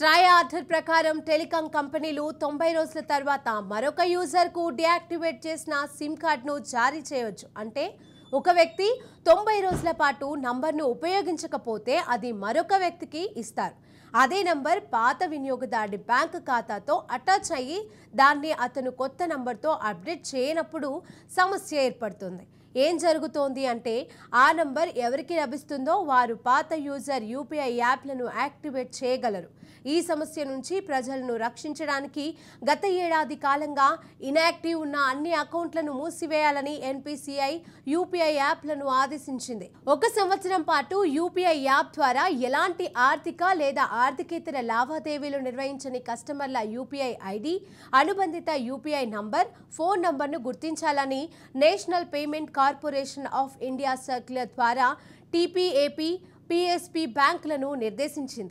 try order ప్రకారం telecom కంపెనీలు తొంభై రోజుల తర్వాత మరొక యూజర్కు డియాక్టివేట్ చేసిన సిమ్ కార్డును జారీ చేయవచ్చు అంటే ఒక వ్యక్తి తొంభై రోజుల పాటు నంబర్ను ఉపయోగించకపోతే అది మరొక వ్యక్తికి ఇస్తారు అదే నంబర్ పాత వినియోగదారుడి బ్యాంక్ ఖాతాతో అటాచ్ అయ్యి దాన్ని అతను కొత్త నంబర్తో అప్డేట్ చేయనప్పుడు సమస్య ఏర్పడుతుంది ఏం జరుగుతోంది అంటే ఆ నంబర్ ఎవరికి లభిస్తుందో వారు పాత యూజర్ యూపీఐ యాప్లను యాక్టివేట్ చేయగలరు ఈ సమస్య నుంచి ప్రజలను రక్షించడానికి గత ఏడాది కాలంగా ఇనాక్టివ్ ఉన్న అన్ని అకౌంట్లను మూసివేయాలని ఎన్పిసిఐ యూపీఐ యాప్లను ఆదేశించింది ఒక సంవత్సరం పాటు యూపీఐ యాప్ ద్వారా ఎలాంటి ఆర్థిక లేదా ఆర్థికేతర లావాదేవీలు నిర్వహించని కస్టమర్ల యూపీఐ ఐడి అనుబంధిత యూపీఐ నంబర్ ఫోన్ నంబర్ను గుర్తించాలని National Payment Corporation of India circular ద్వారా టీపీఏపీ పిఎస్పి బ్యాంకులను నిర్దేశించింది